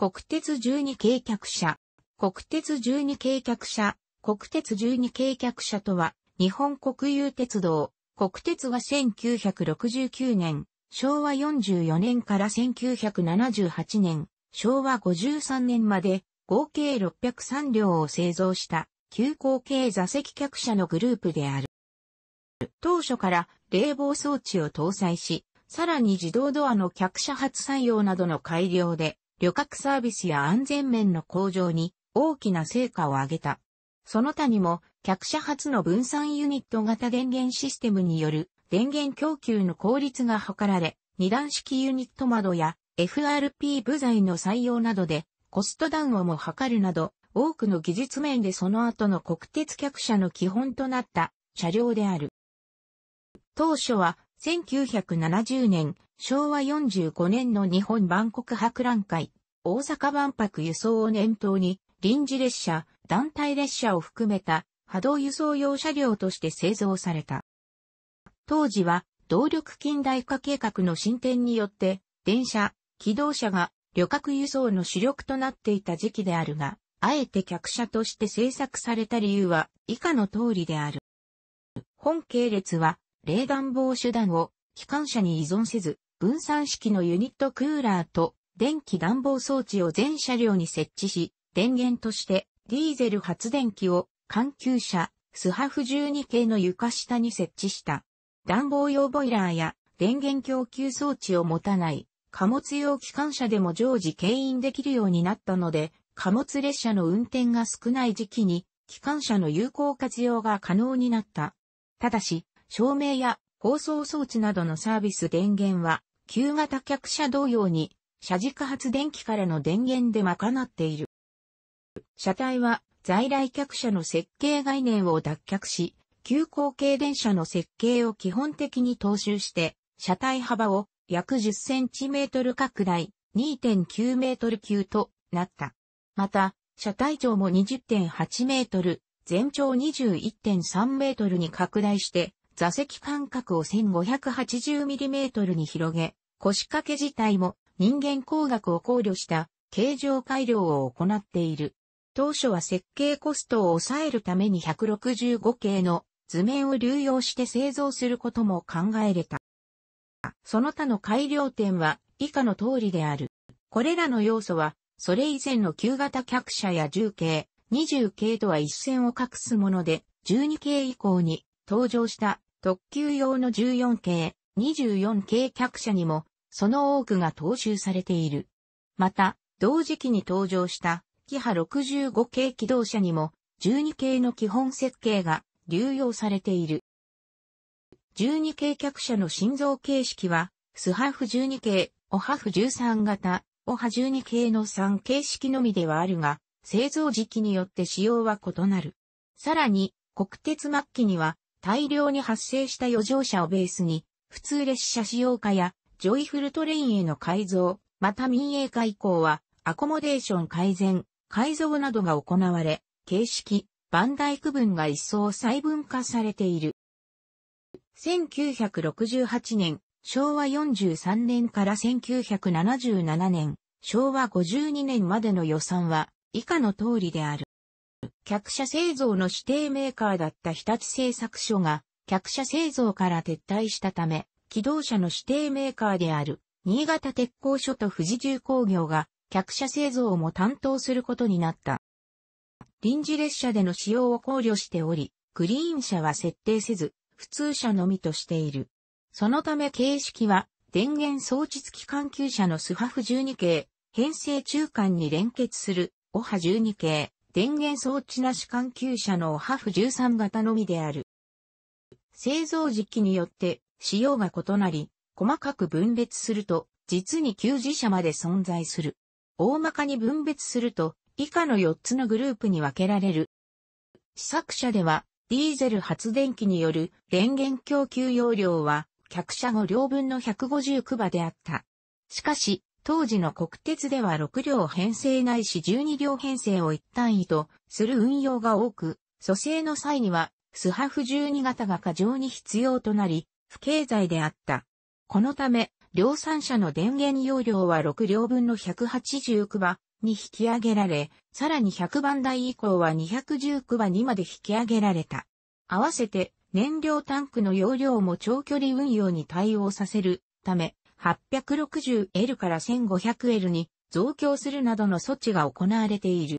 国鉄12軽客車。国鉄12軽客車。国鉄12軽客車とは、日本国有鉄道。国鉄は1969年、昭和44年から1978年、昭和53年まで、合計603両を製造した、急行系座席客車のグループである。当初から冷房装置を搭載し、さらに自動ドアの客車発採用などの改良で、旅客サービスや安全面の向上に大きな成果を上げた。その他にも、客車発の分散ユニット型電源システムによる電源供給の効率が図られ、二段式ユニット窓や FRP 部材の採用などでコストダウンをも図るなど、多くの技術面でその後の国鉄客車の基本となった車両である。当初は1970年昭和45年の日本万国博覧会、大阪万博輸送を念頭に、臨時列車、団体列車を含めた波動輸送用車両として製造された。当時は、動力近代化計画の進展によって、電車、機動車が旅客輸送の主力となっていた時期であるが、あえて客車として製作された理由は以下の通りである。本系列は、冷暖房手段を機関車に依存せず、分散式のユニットクーラーと電気暖房装置を全車両に設置し、電源としてディーゼル発電機を環球車、スハフ12系の床下に設置した。暖房用ボイラーや電源供給装置を持たない貨物用機関車でも常時牽引できるようになったので、貨物列車の運転が少ない時期に機関車の有効活用が可能になった。ただし、照明や放送装置などのサービス電源は旧型客車同様に、車軸発電機からの電源で賄っている。車体は在来客車の設計概念を脱却し、急行軽電車の設計を基本的に踏襲して、車体幅を約1 0トル拡大、2.9メートル級となった。また、車体長も20.8メートル、全長21.3メートルに拡大して、座席間隔を 1580mm に広げ、腰掛け自体も人間工学を考慮した形状改良を行っている。当初は設計コストを抑えるために165系の図面を流用して製造することも考えれた。その他の改良点は以下の通りである。これらの要素は、それ以前の旧型客車や10系、20系とは一線を画すもので、12系以降に登場した特急用の14系、24系客車にも、その多くが踏襲されている。また、同時期に登場した、キハ65系機動車にも、12系の基本設計が流用されている。12系客車の心臓形式は、スハフ12系、オハフ13型、オハ12系の3形式のみではあるが、製造時期によって仕様は異なる。さらに、国鉄末期には、大量に発生した余剰車をベースに、普通列車使用化や、ジョイフルトレインへの改造、また民営化以降は、アコモデーション改善、改造などが行われ、形式、番台区分が一層細分化されている。1968年、昭和43年から1977年、昭和52年までの予算は以下の通りである。客車製造の指定メーカーだった日立製作所が、客車製造から撤退したため、機動車の指定メーカーである、新潟鉄工所と富士重工業が、客車製造も担当することになった。臨時列車での使用を考慮しており、グリーン車は設定せず、普通車のみとしている。そのため形式は、電源装置付き関係車のスハフ12系、編成中間に連結する、オハ12系、電源装置なし環球車のハフ13型のみである。製造時期によって仕様が異なり、細かく分別すると、実に給0車まで存在する。大まかに分別すると、以下の4つのグループに分けられる。試作車では、ディーゼル発電機による電源供給容量は、客車後両分の1 5区馬であった。しかし、当時の国鉄では6両編成ないし12両編成を一単位とする運用が多く、蘇生の際には、スハフ12型が過剰に必要となり、不経済であった。このため、量産車の電源容量は6両分の189場に引き上げられ、さらに100番台以降は219場にまで引き上げられた。合わせて、燃料タンクの容量も長距離運用に対応させるため、860L から 1500L に増強するなどの措置が行われている。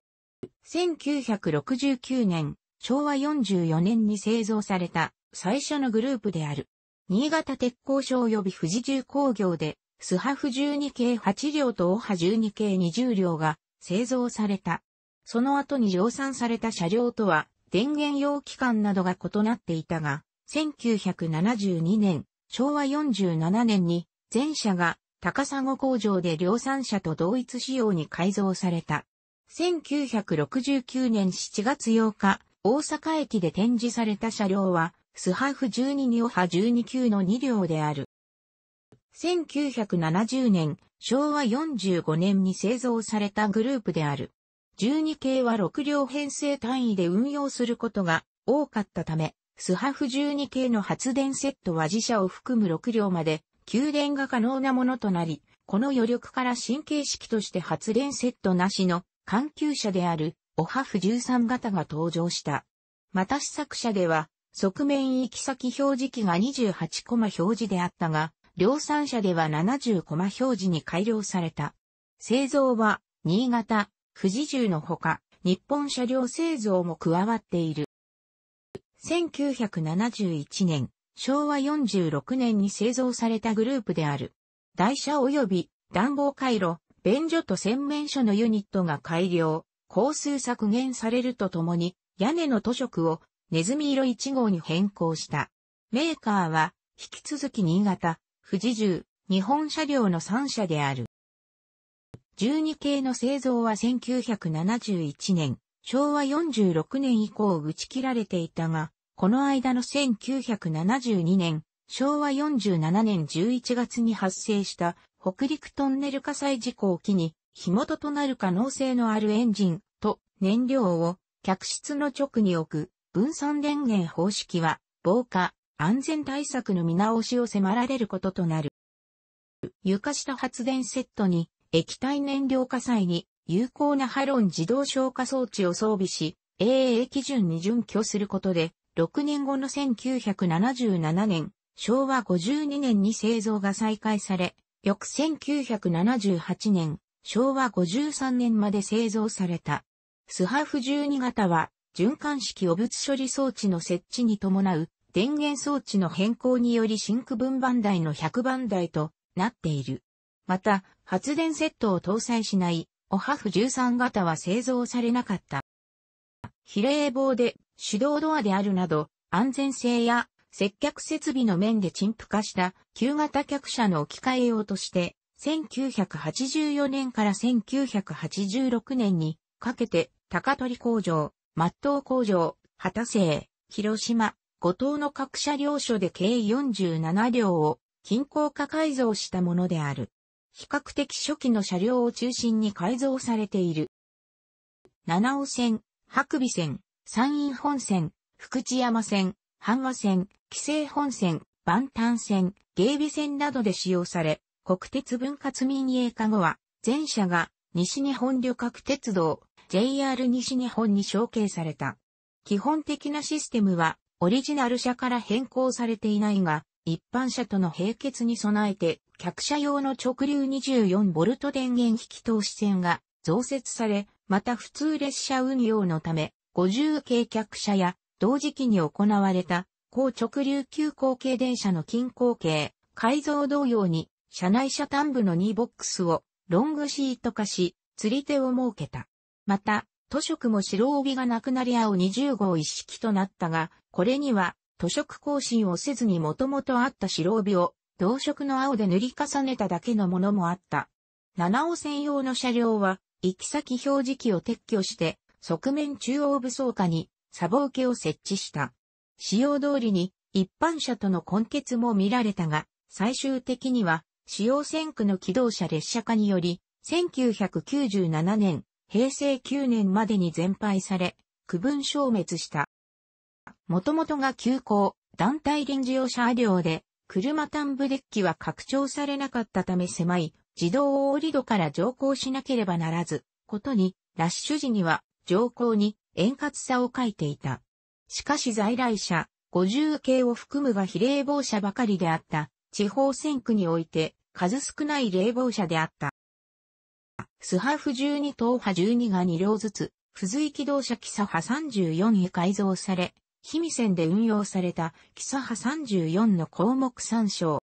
1969年、昭和44年に製造された最初のグループである。新潟鉄工所及び富士重工業で、スハフ12系8両とオハ12系20両が製造された。その後に量産された車両とは、電源用機関などが異なっていたが、1972年、昭和47年に前者が高砂工場で量産車と同一仕様に改造された。1969年7月8日、大阪駅で展示された車両は、スハフ12ニオハ12級の2両である。1970年、昭和45年に製造されたグループである。12系は6両編成単位で運用することが多かったため、スハフ12系の発電セットは自社を含む6両まで給電が可能なものとなり、この余力から新形式として発電セットなしの環球車であるオハフ13型が登場した。また試作車では、側面行き先表示器が28コマ表示であったが、量産車では70コマ表示に改良された。製造は、新潟、富士重のほか、日本車両製造も加わっている。1971年、昭和46年に製造されたグループである。台車及び暖房回路、便所と洗面所のユニットが改良、工数削減されるとともに、屋根の塗色をネズミ色1号に変更した。メーカーは、引き続き新潟、富士重、日本車両の3社である。12系の製造は1971年、昭和46年以降打ち切られていたが、この間の1972年、昭和47年11月に発生した北陸トンネル火災事故を機に、火元となる可能性のあるエンジンと燃料を客室の直に置く分散電源方式は防火、安全対策の見直しを迫られることとなる。床下発電セットに液体燃料火災に有効なハロン自動消火装置を装備し、AA 基準に準拠することで6年後の1977年、昭和52年に製造が再開され、翌1978年、昭和53年まで製造された。スハフ12型は、循環式汚物処理装置の設置に伴う、電源装置の変更によりシンク分番台の100番台となっている。また、発電セットを搭載しない、オハフ13型は製造されなかった。比例棒で手動ドアであるなど、安全性や接客設備の面で陳腐化した旧型客車の置き換え用として、1984年から1986年にかけて高取工場、松東工場、畑製、広島、五島の各車両所で計47両を均衡化改造したものである。比較的初期の車両を中心に改造されている。七尾線、白尾線、山陰本線、福知山線、阪和線、紀勢本線、万丹線、芸備線などで使用され、国鉄分割民営化後は、全車が西日本旅客鉄道、JR 西日本に承継された。基本的なシステムは、オリジナル車から変更されていないが、一般車との並結に備えて、客車用の直流 24V 電源引き通し線が増設され、また普通列車運用のため、50系客車や同時期に行われた高直流急行系電車の近郊系改造同様に車内車端部の2ボックスをロングシート化し釣り手を設けた。また、図食も白帯がなくなり青20号一式となったが、これには図食更新をせずにもともとあった白帯を同色の青で塗り重ねただけのものもあった。七尾専用の車両は、行き先表示器を撤去して、側面中央武装下に、サボ受けを設置した。使用通りに、一般車との混血も見られたが、最終的には、使用線区の機動車列車化により、1997年、平成9年までに全廃され、区分消滅した。もともとが急行、団体臨時用車両で、車端部デッキは拡張されなかったため狭い、自動降り戸から乗降しなければならず、ことに、ラッシュ時には条項に円滑さを書いていた。しかし在来者、50系を含むが比冷房者ばかりであった、地方選区において数少ない冷房者であった。スハフ12党派12が2両ずつ、付随機動車キサハ34へ改造され、氷見線で運用されたキサハ34の項目参照。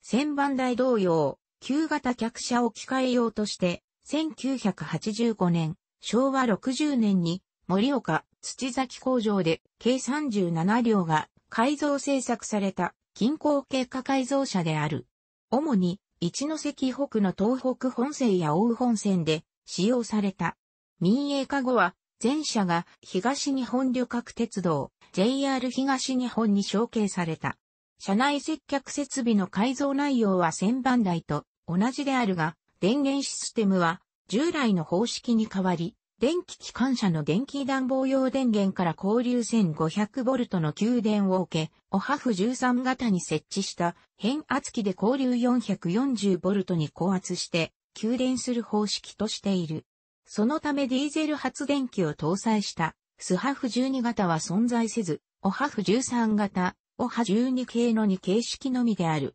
千番台同様、旧型客車を機械用として、1985年、昭和60年に森岡土崎工場で計37両が改造製作された近郊経過改造車である。主に一関北の東北本線や大本線で使用された。民営化後は全車が東日本旅客鉄道 JR 東日本に承継された。車内接客設備の改造内容は1000番台と同じであるが、電源システムは従来の方式に変わり、電気機関車の電気暖房用電源から交流 1500V の給電を受け、オハフ13型に設置した変圧器で交流 440V に高圧して給電する方式としている。そのためディーゼル発電機を搭載したスハフ12型は存在せず、オハフ13型、オハ12系の2形式のみである。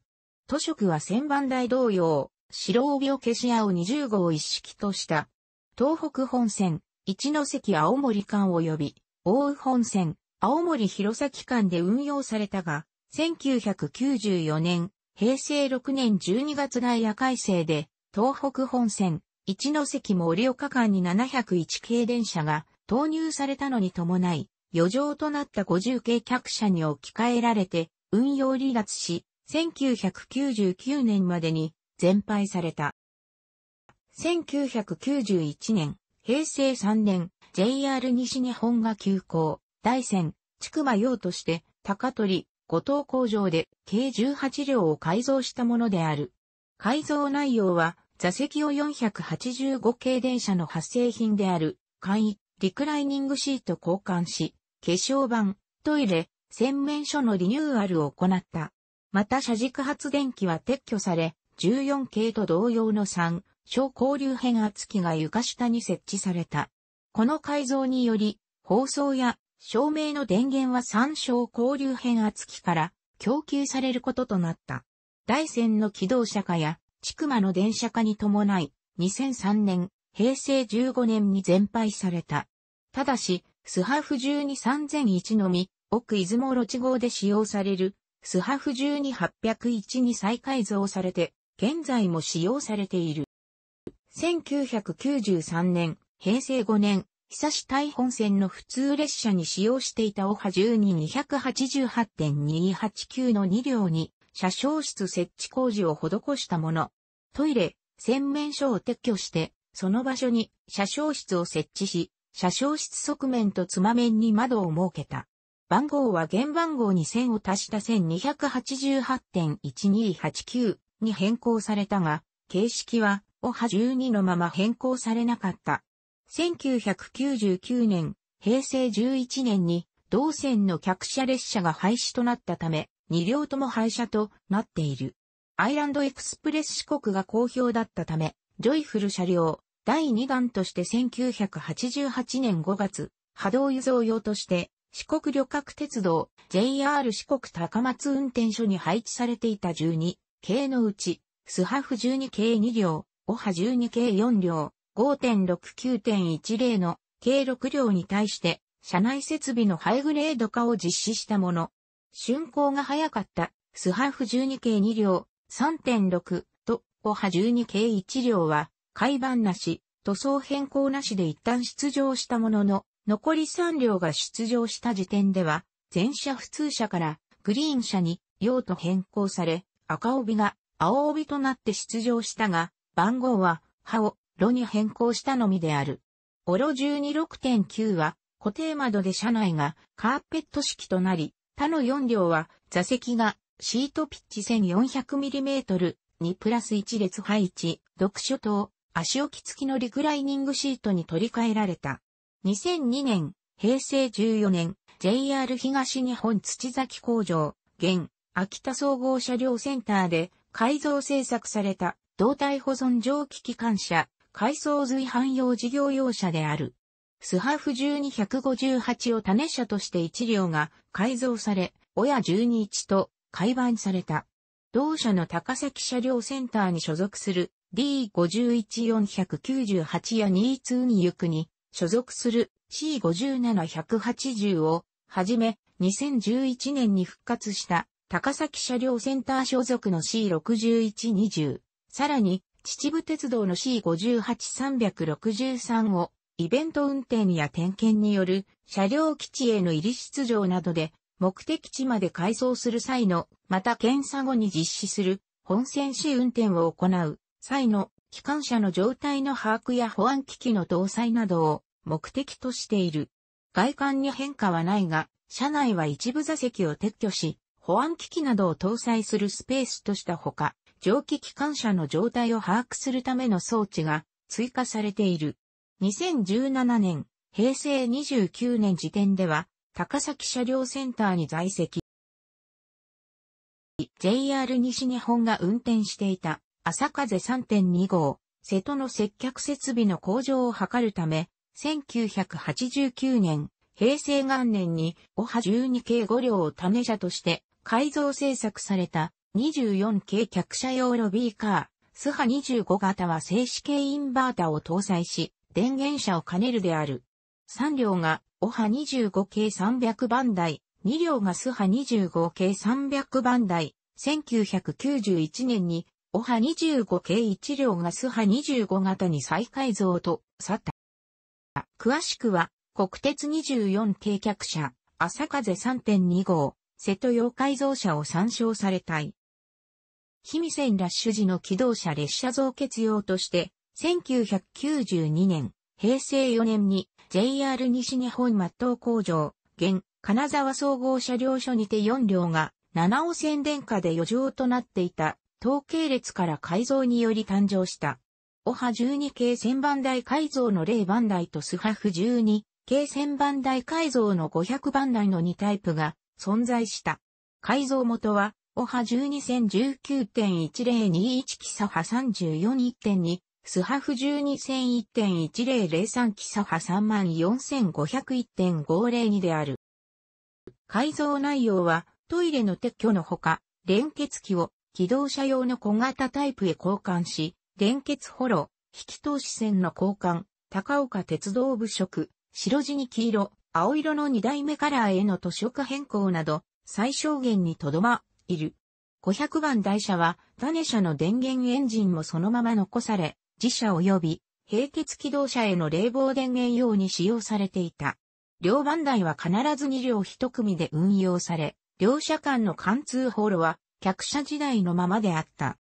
書色は1000番台同様、白帯を消し合う20号一式とした。東北本線、一ノ関青森間及び、大宇本線、青森弘前間で運用されたが、1994年、平成6年12月外野改正で、東北本線、一ノ関盛岡間に701系電車が投入されたのに伴い、余剰となった50系客車に置き換えられて、運用離脱し、1999年までに全廃された。1991年、平成3年、JR 西日本が急行、大山、筑馬用として、高取、五島工場で計18両を改造したものである。改造内容は、座席を485系電車の発生品である、簡易、リクライニングシート交換し、化粧板、トイレ、洗面所のリニューアルを行った。また車軸発電機は撤去され、14系と同様の3、小交流変圧器が床下に設置された。この改造により、放送や照明の電源は3小交流変圧器から供給されることとなった。大戦の機動車化や、千曲の電車化に伴い、2003年、平成15年に全廃された。ただし、スハフ12301のみ、奥出雲路地号で使用される、スハフ12801に再改造されて、現在も使用されている。1993年、平成5年、久し台本線の普通列車に使用していたオハ12288.289の2両に、車掌室設置工事を施したもの。トイレ、洗面所を撤去して、その場所に車掌室を設置し、車掌室側面とつま面に窓を設けた。番号は原番号に線を足した1288.1289に変更されたが、形式は、オハ12のまま変更されなかった。1999年、平成11年に、同線の客車列車が廃止となったため、2両とも廃車となっている。アイランドエクスプレス四国が好評だったため、ジョイフル車両、第2弾として1988年5月、波動輸送用として、四国旅客鉄道 JR 四国高松運転所に配置されていた12系のうち、スハフ12系2両、オハ12系4両、5.69.10の計6両に対して、車内設備のハイグレード化を実施したもの。竣工が早かった、スハフ12系2両、3.6と、オハ12系1両は、改板なし、塗装変更なしで一旦出場したものの、残り3両が出場した時点では、全車普通車からグリーン車に用途変更され、赤帯が青帯となって出場したが、番号は、歯を、炉に変更したのみである。オロ12.6.9は、固定窓で車内がカーペット式となり、他の4両は座席がシートピッチ 1400mm にプラス1列配置、読書灯、足置き付きのリクライニングシートに取り替えられた。2002年、平成14年、JR 東日本土崎工場、現、秋田総合車両センターで改造製作された胴体保存蒸気機関車、改装随汎用事業用車である。スハフ12158を種車として1両が改造され、親121と改版された。同社の高崎車両センターに所属する D51498 や2 2に行くに所属する C57180 をはじめ2011年に復活した高崎車両センター所属の C6120、さらに、秩父鉄道の C58363 を、イベント運転や点検による車両基地への入り出場などで目的地まで改装する際の、また検査後に実施する本線試運転を行う際の機関車の状態の把握や保安機器の搭載などを目的としている。外観に変化はないが、車内は一部座席を撤去し、保安機器などを搭載するスペースとしたほか、蒸気機関車の状態を把握するための装置が追加されている。2017年、平成29年時点では、高崎車両センターに在籍。JR 西日本が運転していた、朝風3.2号、瀬戸の接客設備の向上を図るため、1989年、平成元年に、オハ12系5両を種車として、改造製作された24系客車用ロビーカー、スハ25型は静止系インバータを搭載し、電源車を兼ねるである。3両がオハ25系300番台、2両がスハ25系300番台、1991年にオハ25系1両がスハ25型に再改造と、去った。詳しくは、国鉄24系客車、朝風3.2号、瀬戸用改造車を参照されたい。氷見線ラッシュ時の機動車列車増結用として、1992年、平成4年に JR 西日本松東工場、現、金沢総合車両所にて4両が、七尾線電下で余剰となっていた、統計列から改造により誕生した。オハ12系1000番台改造の0番台とスハフ12系1000番台改造の500番台の2タイプが存在した。改造元は、オハ12019.1021キサハ341.2、スハフ12001.1003キサハ34501.502である。改造内容は、トイレの撤去のほか、連結機を機動車用の小型タイプへ交換し、連結ホロ、引き通し線の交換、高岡鉄道部職、白地に黄色、青色の二代目カラーへの塗色変更など、最小限にとどま、いる。500番台車は、ダネ車の電源エンジンもそのまま残され、自社及び、平結機動車への冷房電源用に使用されていた。両番台は必ず2両1組で運用され、両車間の貫通ホールは、客車時代のままであった。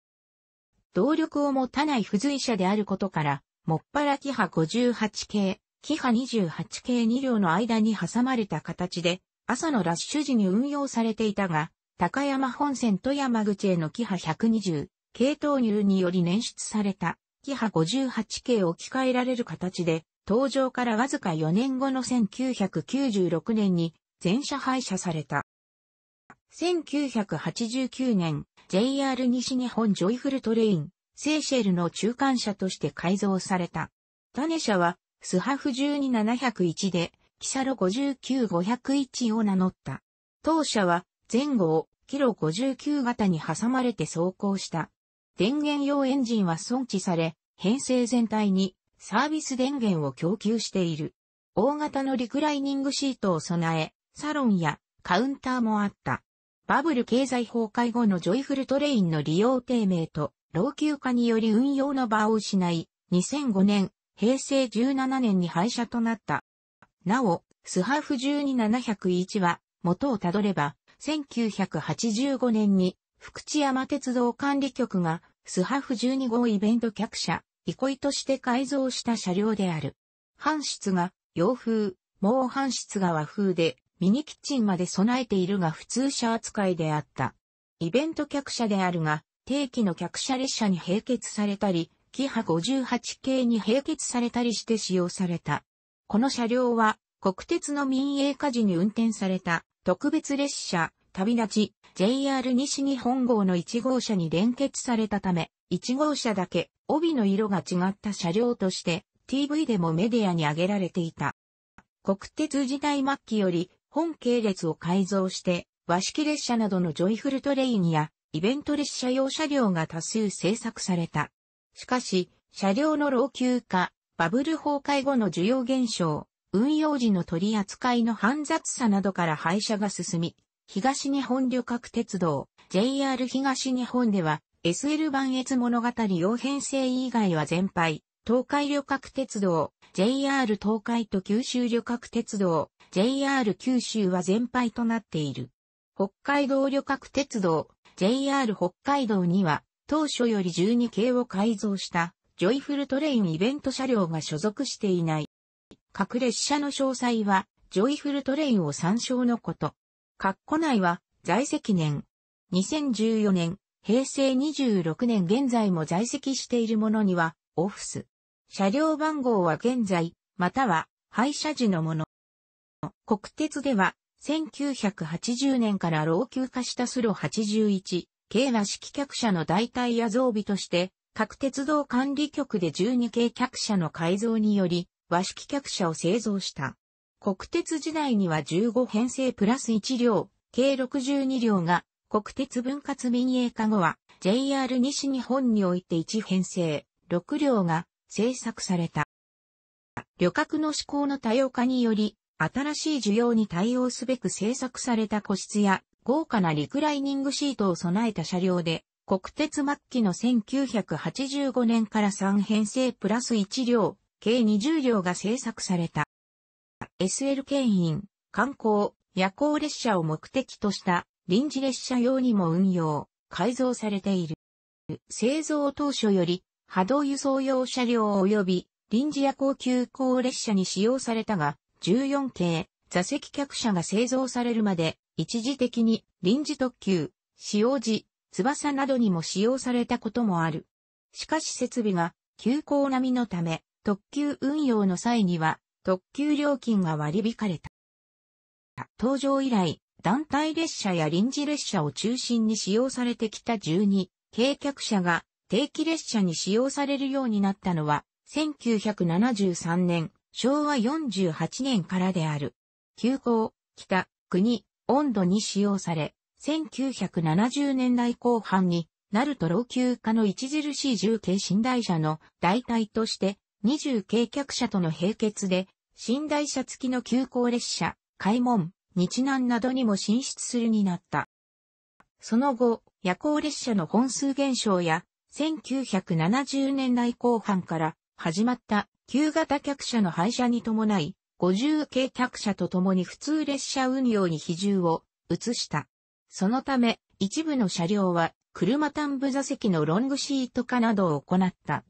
動力を持たない付随車であることから、もっぱらキハ58系、キハ28系2両の間に挟まれた形で、朝のラッシュ時に運用されていたが、高山本線と山口へのキハ120系投入により捻出された、キハ58系を置き換えられる形で、登場からわずか4年後の1996年に全車廃車された。1989年、JR 西日本ジョイフルトレイン、セーシェルの中間車として改造された。種車はスハフ12701で、キサロ59501を名乗った。当社は、前後を、キロ59型に挟まれて走行した。電源用エンジンは損置され、編成全体にサービス電源を供給している。大型のリクライニングシートを備え、サロンやカウンターもあった。バブル経済崩壊後のジョイフルトレインの利用低迷と老朽化により運用の場を失い、2005年平成17年に廃車となった。なお、スハーフ12701は、元をたどれば、1985年に、福知山鉄道管理局が、スハーフ12号イベント客車、憩いとして改造した車両である。半室が洋風、もう半室が和風で、ミニキッチンまで備えているが普通車扱いであった。イベント客車であるが、定期の客車列車に併結されたり、キハ58系に併結されたりして使用された。この車両は国鉄の民営化時に運転された特別列車、旅立ち、JR 西日本号の1号車に連結されたため、1号車だけ帯の色が違った車両として TV でもメディアに挙げられていた。国鉄時代末期より本系列を改造して和式列車などのジョイフルトレインやイベント列車用車両が多数製作された。しかし、車両の老朽化、バブル崩壊後の需要減少、運用時の取り扱いの煩雑さなどから廃車が進み、東日本旅客鉄道、JR 東日本では、SL 版越物語用編成以外は全廃、東海旅客鉄道、JR 東海と九州旅客鉄道、JR 九州は全廃となっている。北海道旅客鉄道、JR 北海道には、当初より12系を改造したジョイフルトレインイベント車両が所属していない。各列車の詳細はジョイフルトレインを参照のこと。括弧内は在籍年、2014年、平成26年現在も在籍しているものには、オフス。車両番号は現在、または廃車時のもの。国鉄では、1980年から老朽化したスロ81、軽和式客車の代替や増備として、各鉄道管理局で12系客車の改造により、和式客車を製造した。国鉄時代には15編成プラス1両、計62両が、国鉄分割民営化後は、JR 西日本において1編成、6両が製作された。旅客の思考の多様化により、新しい需要に対応すべく製作された個室や豪華なリクライニングシートを備えた車両で、国鉄末期の1985年から3編成プラス1両、計20両が製作された。SL 牽引、観光、夜行列車を目的とした臨時列車用にも運用、改造されている。製造当初より波動輸送用車両及び臨時夜行急行列車に使用されたが、14系座席客車が製造されるまで一時的に臨時特急、使用時、翼などにも使用されたこともある。しかし設備が急行並みのため、特急運用の際には、特急料金が割り引かれた。登場以来、団体列車や臨時列車を中心に使用されてきた12、軽客車が定期列車に使用されるようになったのは、1973年、昭和48年からである。急行、北、国、温度に使用され、1970年代後半になると老朽化の著しい重慶寝台車の代替として20軽客車との並結で寝台車付きの急行列車、開門、日南などにも進出するになった。その後、夜行列車の本数減少や1970年代後半から始まった旧型客車の廃車に伴い50系客車と共に普通列車運用に比重を移した。そのため、一部の車両は、車端部座席のロングシート化などを行った。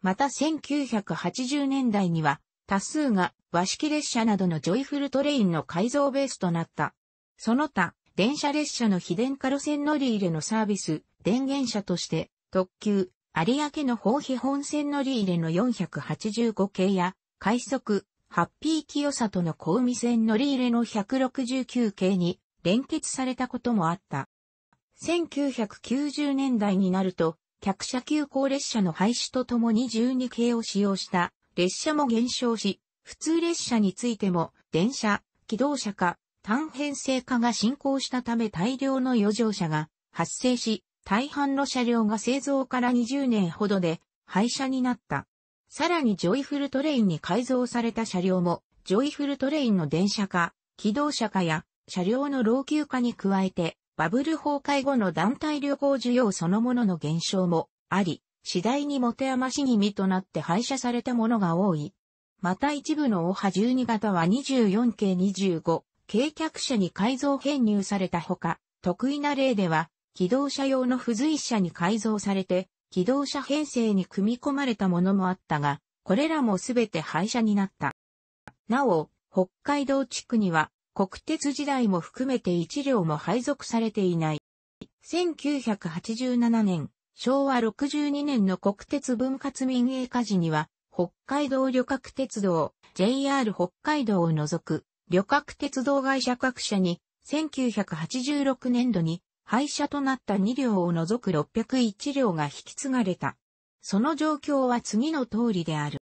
また1980年代には、多数が和式列車などのジョイフルトレインの改造ベースとなった。その他、電車列車の非電化路線乗り入れのサービス、電源車として、特急、有明の法費本線乗り入れの485系や、快速、ハッピー清里の小海線乗り入れの169系に連結されたこともあった。1990年代になると、客車急行列車の廃止とともに12系を使用した列車も減少し、普通列車についても電車、機動車化、単編成化が進行したため大量の余剰車が発生し、大半の車両が製造から20年ほどで廃車になった。さらにジョイフルトレインに改造された車両も、ジョイフルトレインの電車化、機動車化や車両の老朽化に加えて、バブル崩壊後の団体旅行需要そのものの減少もあり、次第に持て余し気味となって廃車されたものが多い。また一部の大波12型は24系25、軽客車に改造編入されたほか、得意な例では、機動車用の付随車に改造されて、機動車編成に組み込まれたものもあったが、これらもすべて廃車になった。なお、北海道地区には国鉄時代も含めて一両も配属されていない。1987年、昭和62年の国鉄分割民営化時には、北海道旅客鉄道、JR 北海道を除く旅客鉄道会社各社に1986年度に廃車となった2両を除く601両が引き継がれた。その状況は次の通りである。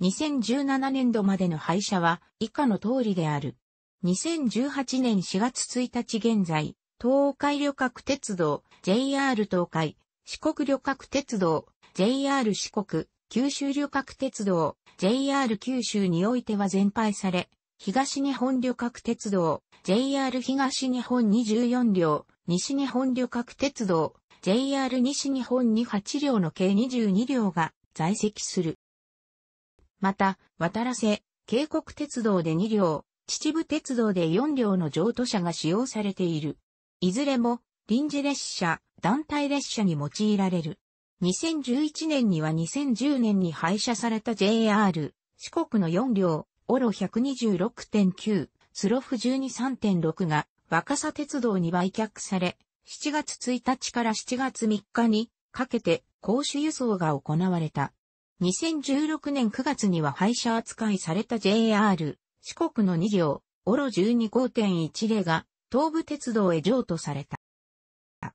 2017年度までの廃車は以下の通りである。2018年4月1日現在、東海旅客鉄道、JR 東海、四国旅客鉄道、JR 四国、九州旅客鉄道、JR 九州においては全廃され、東日本旅客鉄道、JR 東日本24両、西日本旅客鉄道、JR 西日本に8両の計22両が在籍する。また、渡らせ、渓谷鉄道で2両、秩父鉄道で4両の譲渡車が使用されている。いずれも、臨時列車、団体列車に用いられる。2011年には2010年に廃車された JR、四国の4両、オロ126.9、スロフ12.3.6が若狭鉄道に売却され、7月1日から7月3日にかけて公衆輸送が行われた。2016年9月には廃車扱いされた JR 四国の2両、オロ12.5.10が東武鉄道へ譲渡された。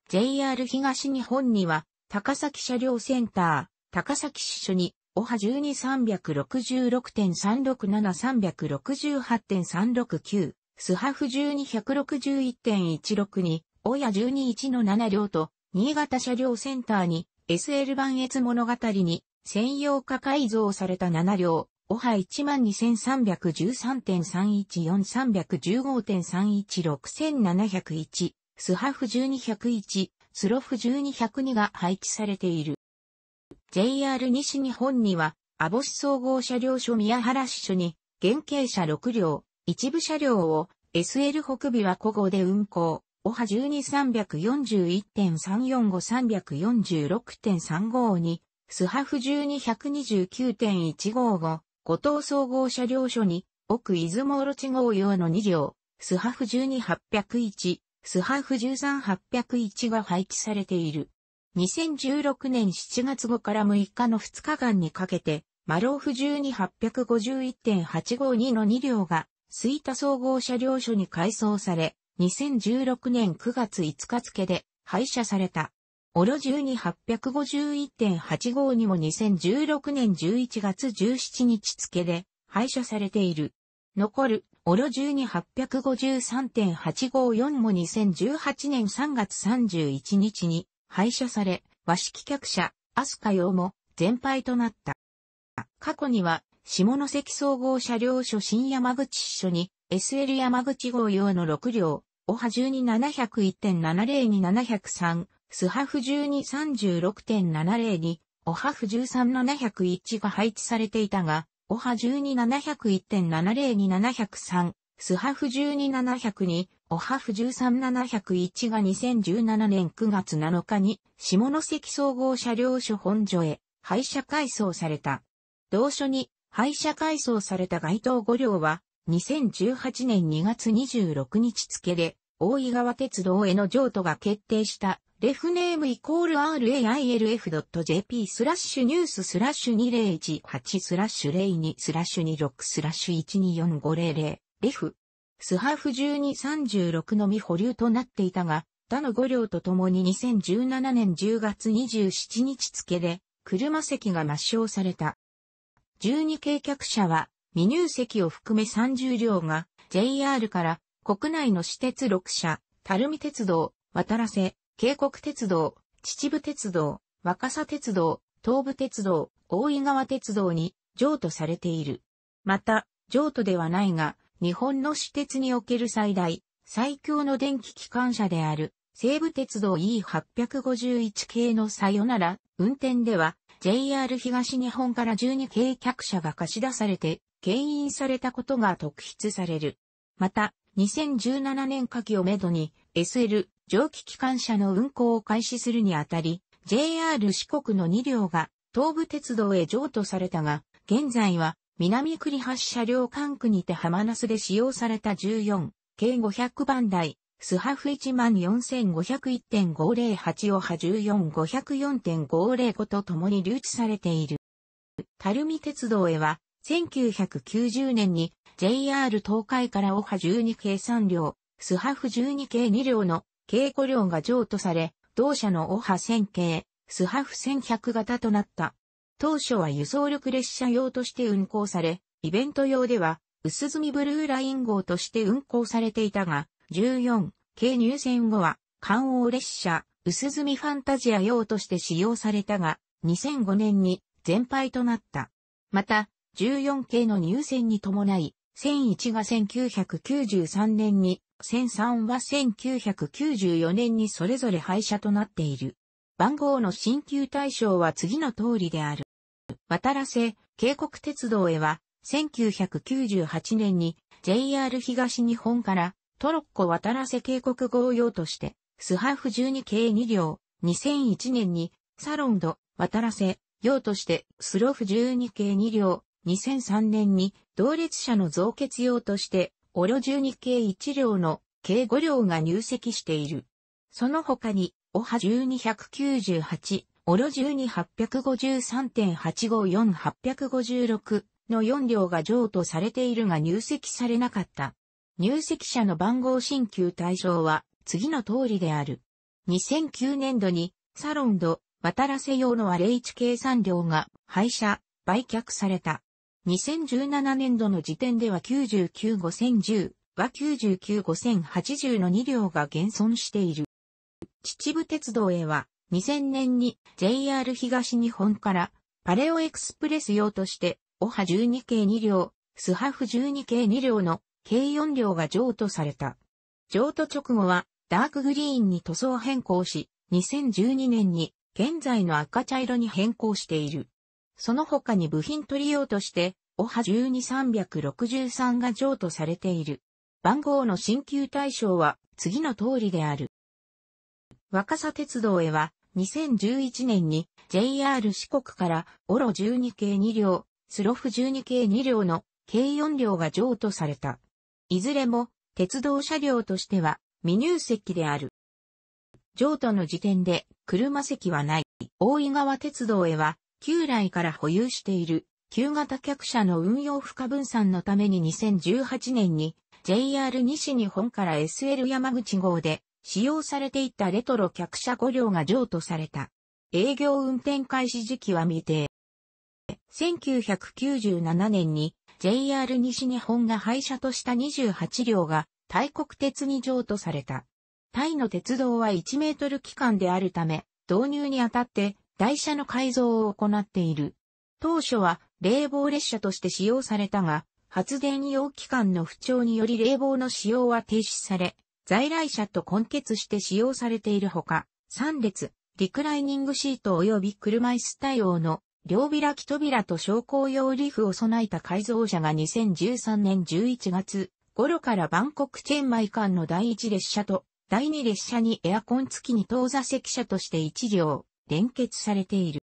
JR 東日本には高崎車両センター、高崎支所にオハ12366.367368.369、スハフ12161.162、オヤ121の7両と、新潟車両センターに、SL 版越物語に、専用化改造された7両、オハ12313.314,315.316701、スハフ1 2 0 1スロフ1 2 0 2が配置されている。JR 西日本には、網干総合車両所宮原支所に、原型車6両、一部車両を SL 北尾は古号で運行。オハ12341.345-346.352スハフ12129.155、五島総合車両所に、奥出雲地号用の2両、スハフ12801、スハフ13801が配置されている。2016年7月後から6日の2日間にかけて、マローフ12851.852の2両が、スイタ総合車両所に改装され、2016年9月5日付で廃車された。オロ12851.85にも2016年11月17日付で廃車されている。残る、オロ12853.854も2018年3月31日に廃車され、和式客車、アスカ用も全廃となった。過去には、下関総合車両所新山口支所に SL 山口号用の6両、オハ12701.70に703、スハフ1236.70に、オハフ13701が配置されていたが、オハ12701.70に703、スハフ1 2 7 0 2オハフ13701が2017年9月7日に、下関総合車両所本所へ、廃車改装された。同書に、廃車改装された該当5両は、2018年2月26日付で、大井川鉄道への譲渡が決定したレフネームイコール railf.jp スラッシュニューススラッシュ2018スラッシュ02スラッシュ26スラッシュ124500レフ、スハーフ1236のみ保留となっていたが、他の5両と共に2017年10月27日付で、車席が抹消された。12軽客車は、未入席を含め30両が、JR から国内の私鉄6社、垂水鉄道、渡らせ、渓谷鉄道、秩父鉄道、若狭鉄道、東武鉄道、大井川鉄道に譲渡されている。また、譲渡ではないが、日本の私鉄における最大、最強の電気機関車である、西武鉄道 E851 系のさよなら、運転では、JR 東日本から12系客車が貸し出されて、牽引されたことが特筆される。また、2017年夏季をめどに SL 蒸気機関車の運行を開始するにあたり、JR 四国の2両が東武鉄道へ譲渡されたが、現在は南栗橋車両管区にてハマナスで使用された14、計500番台、スハフ14501.508をは14504.505と共に留置されている。ルミ鉄道へは、1990年に JR 東海からオハ12系3両、スハフ12系2両の稽古両が譲渡され、同社のオハ1000系、スハフ1100型となった。当初は輸送力列車用として運行され、イベント用では、薄墨ブルーライン号として運行されていたが、14系入線後は、観王列車、薄墨ファンタジア用として使用されたが、2005年に全廃となった。また、14系の入線に伴い、1001が1993年に、1003は1994年にそれぞれ廃車となっている。番号の新旧対象は次の通りである。渡良瀬、渓谷鉄道へは、1998年に JR 東日本からトロッコ渡良瀬渓谷号用として、スハーフ12系2両、2001年にサロンド渡良瀬用としてスロフ12系2両、2003年に同列車の増結用としてオロ12系1両の計5両が入籍している。その他に、オハ12198、オロ12853.854856の4両が譲渡されているが入籍されなかった。入籍者の番号新求対象は次の通りである。2009年度にサロンド渡らせ用の RHK3 両が廃車、売却された。2017年度の時点では995,010は995,080の2両が減損している。秩父鉄道へは2000年に JR 東日本からパレオエクスプレス用としてオハ12系2両、スハフ12系2両の計4両が譲渡された。譲渡直後はダークグリーンに塗装変更し、2012年に現在の赤茶色に変更している。その他に部品取り用として、オハ12363が譲渡されている。番号の新旧対象は次の通りである。若狭鉄道へは2011年に JR 四国からオロ12系2両、スロフ12系2両の計4両が譲渡された。いずれも鉄道車両としては未入籍である。譲渡の時点で車席はない。大井川鉄道へは旧来から保有している旧型客車の運用負荷分散のために2018年に JR 西日本から SL 山口号で使用されていたレトロ客車5両が譲渡された。営業運転開始時期は未定。1997年に JR 西日本が廃車とした28両がタ国鉄に譲渡された。タイの鉄道は1メートル期間であるため、導入にあたって台車の改造を行っている。当初は冷房列車として使用されたが、発電用機関の不調により冷房の使用は停止され、在来車と混結して使用されているほか、3列、リクライニングシート及び車椅子対応の両開き扉と昇降用リフを備えた改造車が2013年11月頃からバンコクチェンマイ間の第1列車と第2列車にエアコン付きに当座席車として1両連結されている。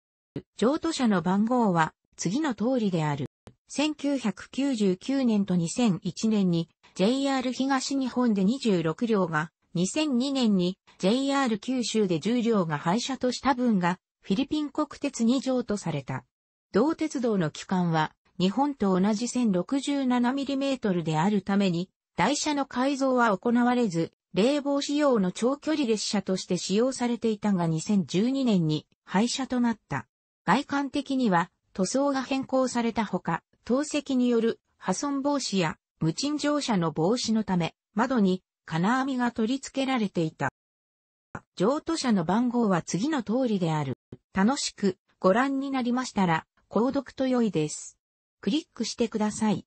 譲渡車の番号は次の通りである。1999年と2001年に JR 東日本で26両が、2002年に JR 九州で10両が廃車とした分が、フィリピン国鉄2乗とされた。同鉄道の機関は、日本と同じ 1067mm であるために、台車の改造は行われず、冷房仕様の長距離列車として使用されていたが2012年に廃車となった。外観的には塗装が変更されたほか、透析による破損防止や無賃乗車の防止のため、窓に金網が取り付けられていた。譲渡者の番号は次の通りである。楽しくご覧になりましたら、購読と良いです。クリックしてください。